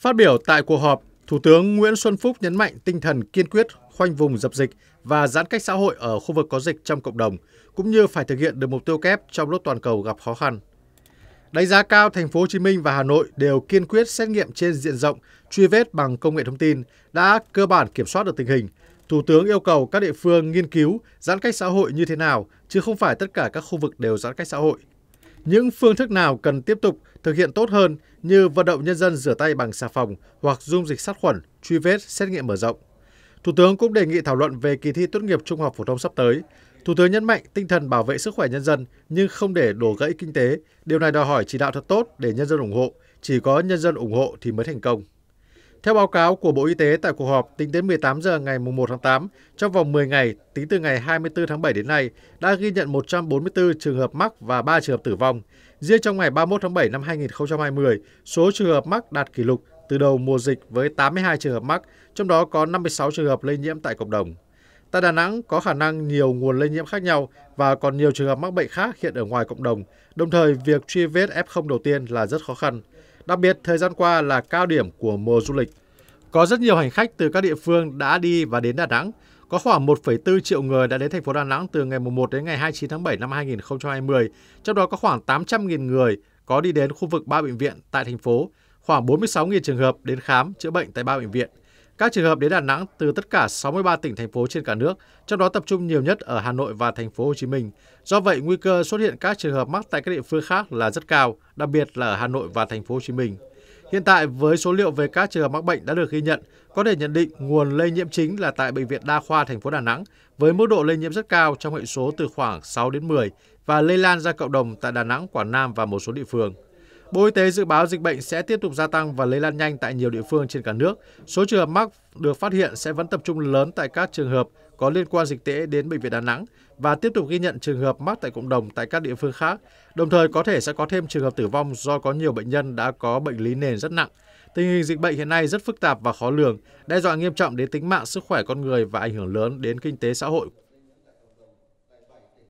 Phát biểu tại cuộc họp, Thủ tướng Nguyễn Xuân Phúc nhấn mạnh tinh thần kiên quyết khoanh vùng dập dịch và giãn cách xã hội ở khu vực có dịch trong cộng đồng, cũng như phải thực hiện được mục tiêu kép trong lúc toàn cầu gặp khó khăn. Đánh giá cao thành phố Hồ Chí Minh và Hà Nội đều kiên quyết xét nghiệm trên diện rộng, truy vết bằng công nghệ thông tin đã cơ bản kiểm soát được tình hình. Thủ tướng yêu cầu các địa phương nghiên cứu giãn cách xã hội như thế nào, chứ không phải tất cả các khu vực đều giãn cách xã hội. Những phương thức nào cần tiếp tục thực hiện tốt hơn như vận động nhân dân rửa tay bằng xà phòng hoặc dung dịch sát khuẩn, truy vết, xét nghiệm mở rộng. Thủ tướng cũng đề nghị thảo luận về kỳ thi tốt nghiệp trung học phổ thông sắp tới. Thủ tướng nhấn mạnh tinh thần bảo vệ sức khỏe nhân dân nhưng không để đổ gãy kinh tế. Điều này đòi hỏi chỉ đạo thật tốt để nhân dân ủng hộ. Chỉ có nhân dân ủng hộ thì mới thành công. Theo báo cáo của Bộ Y tế tại cuộc họp, tính đến 18 giờ ngày 1 tháng 8, trong vòng 10 ngày, tính từ ngày 24 tháng 7 đến nay, đã ghi nhận 144 trường hợp mắc và 3 trường hợp tử vong. Riêng trong ngày 31 tháng 7 năm 2020, số trường hợp mắc đạt kỷ lục từ đầu mùa dịch với 82 trường hợp mắc, trong đó có 56 trường hợp lây nhiễm tại cộng đồng. Tại Đà Nẵng có khả năng nhiều nguồn lây nhiễm khác nhau và còn nhiều trường hợp mắc bệnh khác hiện ở ngoài cộng đồng, đồng thời việc truy vết F0 đầu tiên là rất khó khăn. Đặc biệt, thời gian qua là cao điểm của mùa du lịch. Có rất nhiều hành khách từ các địa phương đã đi và đến Đà Nẵng. Có khoảng 1,4 triệu người đã đến thành phố Đà Nẵng từ ngày 1 đến ngày 29 tháng 7 năm 2020, trong đó có khoảng 800.000 người có đi đến khu vực ba bệnh viện tại thành phố, khoảng 46.000 trường hợp đến khám chữa bệnh tại ba bệnh viện. Các trường hợp đến Đà Nẵng từ tất cả 63 tỉnh thành phố trên cả nước, trong đó tập trung nhiều nhất ở Hà Nội và thành phố Hồ Chí Minh. Do vậy, nguy cơ xuất hiện các trường hợp mắc tại các địa phương khác là rất cao, đặc biệt là ở Hà Nội và thành phố Hồ Chí Minh. Hiện tại với số liệu về các trường hợp mắc bệnh đã được ghi nhận, có thể nhận định nguồn lây nhiễm chính là tại bệnh viện đa khoa thành phố Đà Nẵng với mức độ lây nhiễm rất cao trong hệ số từ khoảng 6 đến 10 và lây lan ra cộng đồng tại Đà Nẵng, Quảng Nam và một số địa phương. Bộ Y tế dự báo dịch bệnh sẽ tiếp tục gia tăng và lây lan nhanh tại nhiều địa phương trên cả nước. Số trường hợp mắc được phát hiện sẽ vẫn tập trung lớn tại các trường hợp có liên quan dịch tễ đến bệnh viện Đà Nẵng và tiếp tục ghi nhận trường hợp mắc tại cộng đồng tại các địa phương khác. Đồng thời có thể sẽ có thêm trường hợp tử vong do có nhiều bệnh nhân đã có bệnh lý nền rất nặng. Tình hình dịch bệnh hiện nay rất phức tạp và khó lường, đe dọa nghiêm trọng đến tính mạng sức khỏe con người và ảnh hưởng lớn đến kinh tế xã hội